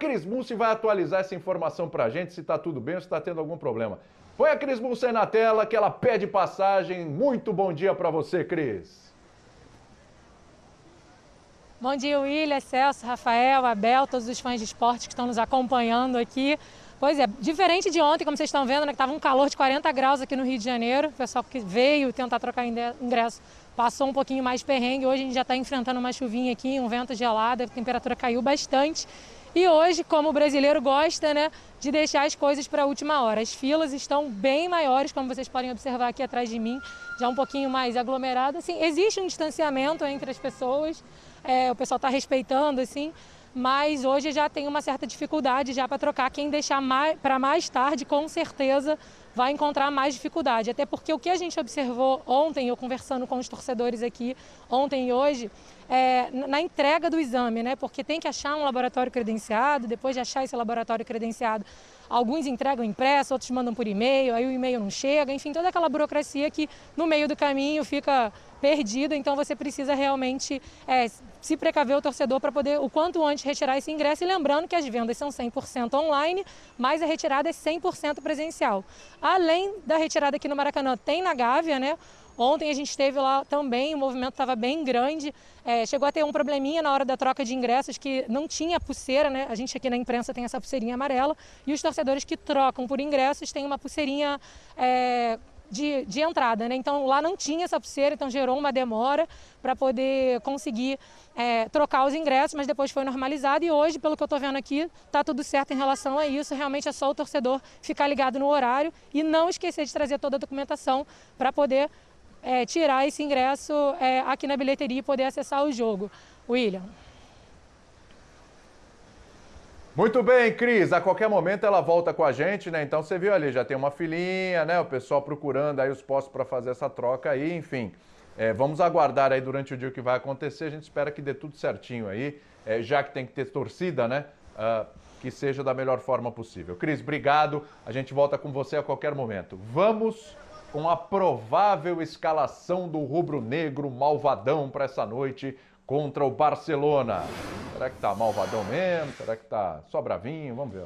Cris Mussi vai atualizar essa informação para a gente, se está tudo bem ou se está tendo algum problema. Põe a Cris Mussi aí na tela, que ela pede passagem. Muito bom dia para você, Cris. Bom dia, William, Celso, Rafael, Abel, todos os fãs de esporte que estão nos acompanhando aqui. Pois é, diferente de ontem, como vocês estão vendo, né, que estava um calor de 40 graus aqui no Rio de Janeiro. O pessoal que veio tentar trocar ingresso passou um pouquinho mais perrengue. Hoje a gente já está enfrentando uma chuvinha aqui, um vento gelado, a temperatura caiu bastante. E hoje, como o brasileiro gosta, né, de deixar as coisas para a última hora. As filas estão bem maiores, como vocês podem observar aqui atrás de mim, já um pouquinho mais aglomerado. Assim, existe um distanciamento entre as pessoas, é, o pessoal está respeitando, assim, mas hoje já tem uma certa dificuldade já para trocar. Quem deixar para mais tarde, com certeza, vai encontrar mais dificuldade. Até porque o que a gente observou ontem, eu conversando com os torcedores aqui, ontem e hoje, é, na entrega do exame, né? Porque tem que achar um laboratório credenciado, depois de achar esse laboratório credenciado, alguns entregam impresso, outros mandam por e-mail, aí o e-mail não chega, enfim, toda aquela burocracia que no meio do caminho fica perdido, então você precisa realmente é, se precaver o torcedor para poder o quanto antes retirar esse ingresso. E lembrando que as vendas são 100% online, mas a retirada é 100% presencial. Além da retirada aqui no Maracanã, tem na Gávea, né? Ontem a gente teve lá também, o movimento estava bem grande. É, chegou a ter um probleminha na hora da troca de ingressos que não tinha pulseira, né? A gente aqui na imprensa tem essa pulseirinha amarela e os torcedores que trocam por ingressos têm uma pulseirinha é, de, de entrada. Né? Então lá não tinha essa pulseira, então gerou uma demora para poder conseguir é, trocar os ingressos, mas depois foi normalizado e hoje, pelo que eu estou vendo aqui, está tudo certo em relação a isso. Realmente é só o torcedor ficar ligado no horário e não esquecer de trazer toda a documentação para poder é, tirar esse ingresso é, aqui na bilheteria e poder acessar o jogo. William. Muito bem, Cris. A qualquer momento ela volta com a gente, né? Então você viu ali, já tem uma filhinha, né? O pessoal procurando aí os postos para fazer essa troca aí, enfim. É, vamos aguardar aí durante o dia o que vai acontecer. A gente espera que dê tudo certinho aí, é, já que tem que ter torcida, né? Uh, que seja da melhor forma possível. Cris, obrigado. A gente volta com você a qualquer momento. Vamos com a provável escalação do rubro-negro malvadão para essa noite contra o Barcelona. Será que tá malvadão mesmo? Será que tá só bravinho? Vamos ver.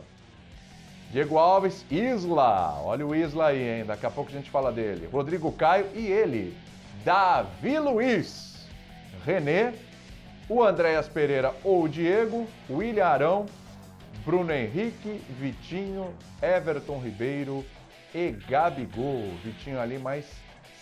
Diego Alves, Isla. Olha o Isla aí, hein? Daqui a pouco a gente fala dele. Rodrigo Caio e ele, Davi Luiz. René, o Andréas Pereira ou o Diego, William Arão, Bruno Henrique, Vitinho, Everton Ribeiro e Gabigol. Vitinho ali mais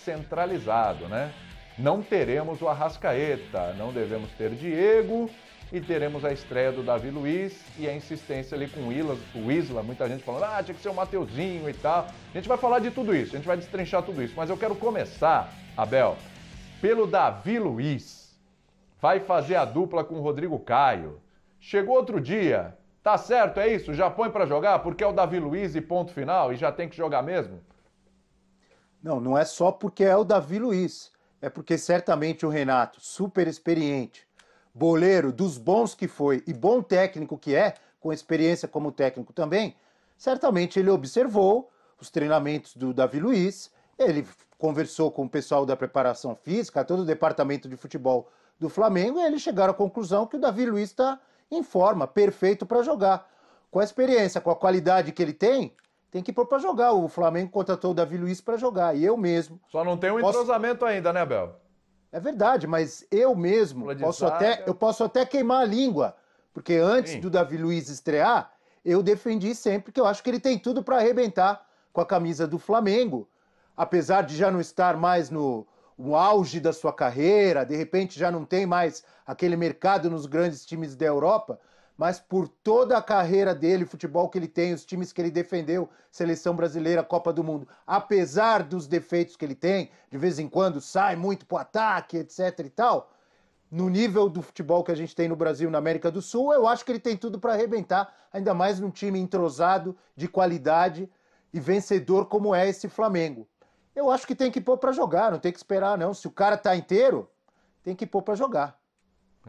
centralizado, né? não teremos o Arrascaeta, não devemos ter Diego e teremos a estreia do Davi Luiz e a insistência ali com o Isla, o Isla muita gente falando, ah, tinha que ser o Mateuzinho e tal. A gente vai falar de tudo isso, a gente vai destrinchar tudo isso, mas eu quero começar, Abel, pelo Davi Luiz. Vai fazer a dupla com o Rodrigo Caio. Chegou outro dia, tá certo, é isso? Já põe para jogar porque é o Davi Luiz e ponto final e já tem que jogar mesmo? Não, não é só porque é o Davi Luiz é porque certamente o Renato, super experiente, boleiro dos bons que foi e bom técnico que é, com experiência como técnico também, certamente ele observou os treinamentos do Davi Luiz, ele conversou com o pessoal da preparação física, todo o departamento de futebol do Flamengo, e eles chegaram à conclusão que o Davi Luiz está em forma, perfeito para jogar. Com a experiência, com a qualidade que ele tem, tem que pôr para jogar. O Flamengo contratou o Davi Luiz para jogar, e eu mesmo. Só não tem um posso... entrosamento ainda, né, Bel? É verdade, mas eu mesmo posso até, eu posso até queimar a língua, porque antes Sim. do Davi Luiz estrear, eu defendi sempre que eu acho que ele tem tudo para arrebentar com a camisa do Flamengo, apesar de já não estar mais no, no auge da sua carreira, de repente já não tem mais aquele mercado nos grandes times da Europa, mas por toda a carreira dele, futebol que ele tem, os times que ele defendeu, seleção brasileira, Copa do Mundo, apesar dos defeitos que ele tem, de vez em quando sai muito pro ataque, etc e tal, no nível do futebol que a gente tem no Brasil, na América do Sul, eu acho que ele tem tudo para arrebentar, ainda mais num time entrosado, de qualidade e vencedor como é esse Flamengo. Eu acho que tem que pôr para jogar, não tem que esperar não. Se o cara tá inteiro, tem que pôr para jogar.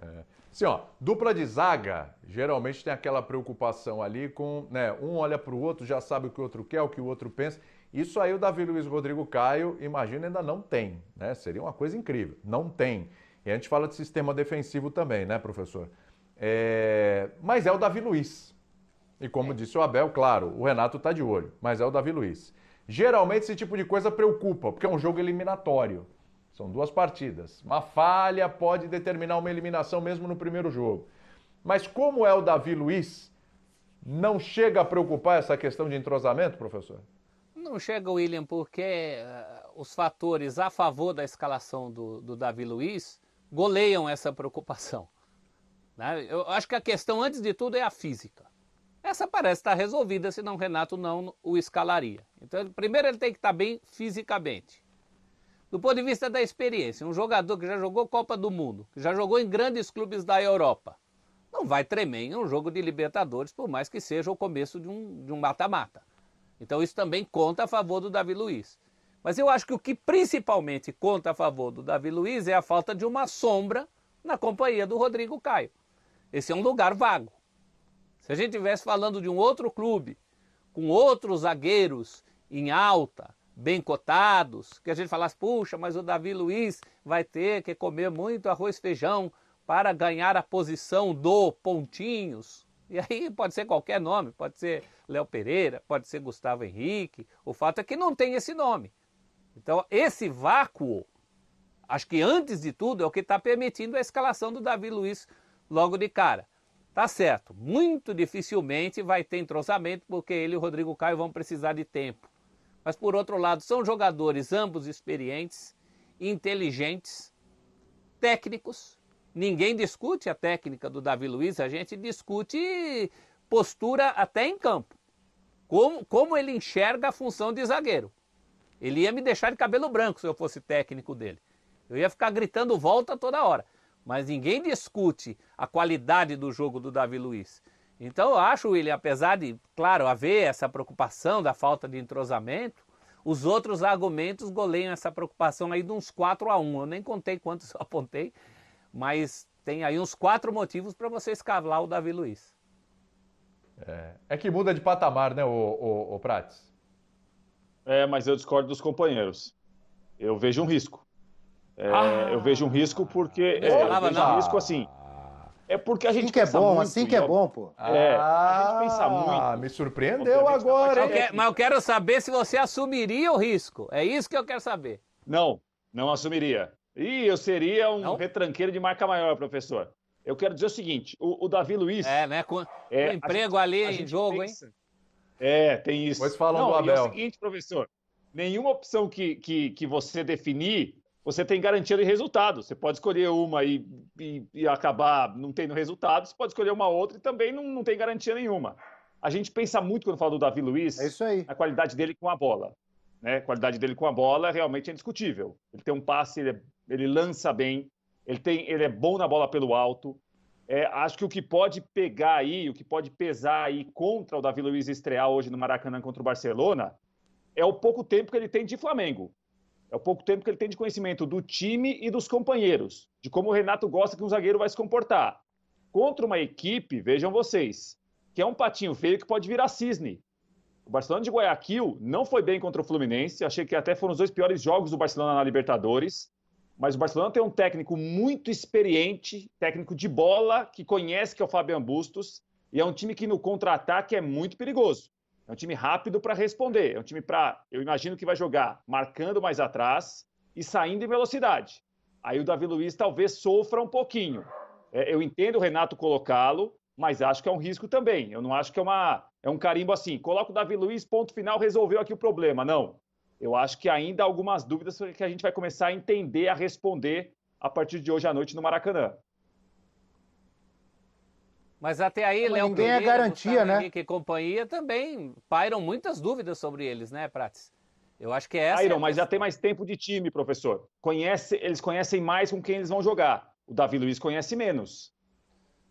É. Assim, ó, dupla de zaga, geralmente tem aquela preocupação ali com, né, um olha para o outro, já sabe o que o outro quer, o que o outro pensa. Isso aí o Davi Luiz Rodrigo Caio, imagina, ainda não tem, né? Seria uma coisa incrível. Não tem. E a gente fala de sistema defensivo também, né, professor? É... Mas é o Davi Luiz. E como é. disse o Abel, claro, o Renato está de olho, mas é o Davi Luiz. Geralmente esse tipo de coisa preocupa, porque é um jogo eliminatório. São duas partidas. Uma falha pode determinar uma eliminação mesmo no primeiro jogo. Mas como é o Davi Luiz, não chega a preocupar essa questão de entrosamento, professor? Não chega, William, porque eh, os fatores a favor da escalação do, do Davi Luiz goleiam essa preocupação. Né? Eu acho que a questão, antes de tudo, é a física. Essa parece estar resolvida, senão o Renato não o escalaria. Então, primeiro ele tem que estar bem fisicamente. Do ponto de vista da experiência, um jogador que já jogou Copa do Mundo, que já jogou em grandes clubes da Europa, não vai tremer em um jogo de Libertadores, por mais que seja o começo de um mata-mata. Um então isso também conta a favor do Davi Luiz. Mas eu acho que o que principalmente conta a favor do Davi Luiz é a falta de uma sombra na companhia do Rodrigo Caio. Esse é um lugar vago. Se a gente estivesse falando de um outro clube, com outros zagueiros em alta, bem cotados, que a gente falasse, puxa, mas o Davi Luiz vai ter que comer muito arroz e feijão para ganhar a posição do Pontinhos. E aí pode ser qualquer nome, pode ser Léo Pereira, pode ser Gustavo Henrique. O fato é que não tem esse nome. Então, esse vácuo, acho que antes de tudo, é o que está permitindo a escalação do Davi Luiz logo de cara. Tá certo, muito dificilmente vai ter entrosamento, porque ele e o Rodrigo Caio vão precisar de tempo. Mas por outro lado, são jogadores ambos experientes, inteligentes, técnicos. Ninguém discute a técnica do Davi Luiz, a gente discute postura até em campo. Como, como ele enxerga a função de zagueiro. Ele ia me deixar de cabelo branco se eu fosse técnico dele. Eu ia ficar gritando volta toda hora. Mas ninguém discute a qualidade do jogo do Davi Luiz. Então eu acho, William, apesar de, claro, haver essa preocupação da falta de entrosamento, os outros argumentos goleiam essa preocupação aí de uns 4 a 1. Eu nem contei quantos apontei, mas tem aí uns quatro motivos para você escavar o Davi Luiz. É, é, que muda de patamar, né, o, o, o Prates? É, mas eu discordo dos companheiros. Eu vejo um risco. É, ah, eu vejo um risco porque. É, eu vejo não. um risco assim. É porque a gente assim que é bom, assim que é bom, pô. É, ah, a gente pensa ah, muito. Ah, me surpreendeu agora, hein? Mas eu quero saber se você assumiria o risco. É isso que eu quero saber. Não, não assumiria. E eu seria um não? retranqueiro de marca maior, professor. Eu quero dizer o seguinte, o, o Davi Luiz... É, né? Com, é, com emprego gente, ali em jogo, pensa. hein? É, tem isso. Pois falando do Abel. é o seguinte, professor. Nenhuma opção que, que, que você definir você tem garantia de resultado. Você pode escolher uma e, e, e acabar não tendo resultado, você pode escolher uma outra e também não, não tem garantia nenhuma. A gente pensa muito quando fala do Davi Luiz é a qualidade dele com a bola. Né? A qualidade dele com a bola realmente é indiscutível. Ele tem um passe, ele, é, ele lança bem, ele, tem, ele é bom na bola pelo alto. É, acho que o que pode pegar aí, o que pode pesar aí contra o Davi Luiz estrear hoje no Maracanã contra o Barcelona é o pouco tempo que ele tem de Flamengo. É o pouco tempo que ele tem de conhecimento do time e dos companheiros, de como o Renato gosta que um zagueiro vai se comportar. Contra uma equipe, vejam vocês, que é um patinho feio que pode virar cisne. O Barcelona de Guayaquil não foi bem contra o Fluminense, achei que até foram os dois piores jogos do Barcelona na Libertadores. Mas o Barcelona tem um técnico muito experiente, técnico de bola, que conhece que é o Fabian Bustos, e é um time que no contra-ataque é muito perigoso. É um time rápido para responder. É um time para, eu imagino que vai jogar marcando mais atrás e saindo em velocidade. Aí o Davi Luiz talvez sofra um pouquinho. É, eu entendo o Renato colocá-lo, mas acho que é um risco também. Eu não acho que é, uma, é um carimbo assim. Coloca o Davi Luiz, ponto final, resolveu aqui o problema. Não. Eu acho que ainda há algumas dúvidas que a gente vai começar a entender, a responder a partir de hoje à noite no Maracanã. Mas até aí, Léo ninguém é Pereira, é garantia, né? Henrique e companhia também pairam muitas dúvidas sobre eles, né, Prates? Eu acho que é essa. Iron, é mas já tem mais tempo de time, professor. Conhece, eles conhecem mais com quem eles vão jogar. O Davi Luiz conhece menos.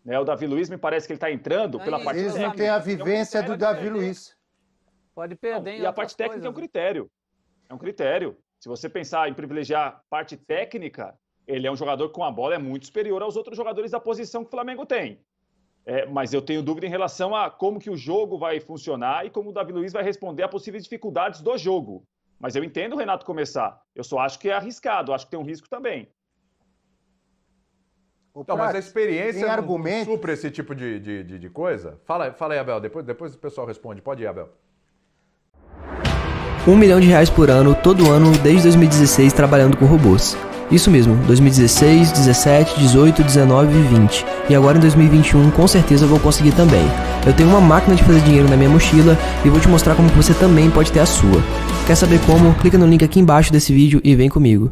Né? O Davi Luiz me parece que ele está entrando pela parte técnica. Eles não têm a é vivência do Davi Luiz. Pode perder. Não, e a parte técnica é um critério. É um critério. Se você pensar em privilegiar parte técnica, ele é um jogador que com a bola é muito superior aos outros jogadores da posição que o Flamengo tem. É, mas eu tenho dúvida em relação a como que o jogo vai funcionar e como o Davi Luiz vai responder a possíveis dificuldades do jogo. Mas eu entendo o Renato começar. Eu só acho que é arriscado, acho que tem um risco também. Ô, então, mas a experiência não, argumento... não supra esse tipo de, de, de, de coisa? Fala, fala aí, Abel, depois, depois o pessoal responde. Pode ir, Abel. Um milhão de reais por ano, todo ano, desde 2016, trabalhando com robôs. Isso mesmo, 2016, 17, 18, 19 e 20. E agora em 2021 com certeza eu vou conseguir também. Eu tenho uma máquina de fazer dinheiro na minha mochila e vou te mostrar como você também pode ter a sua. Quer saber como? Clica no link aqui embaixo desse vídeo e vem comigo.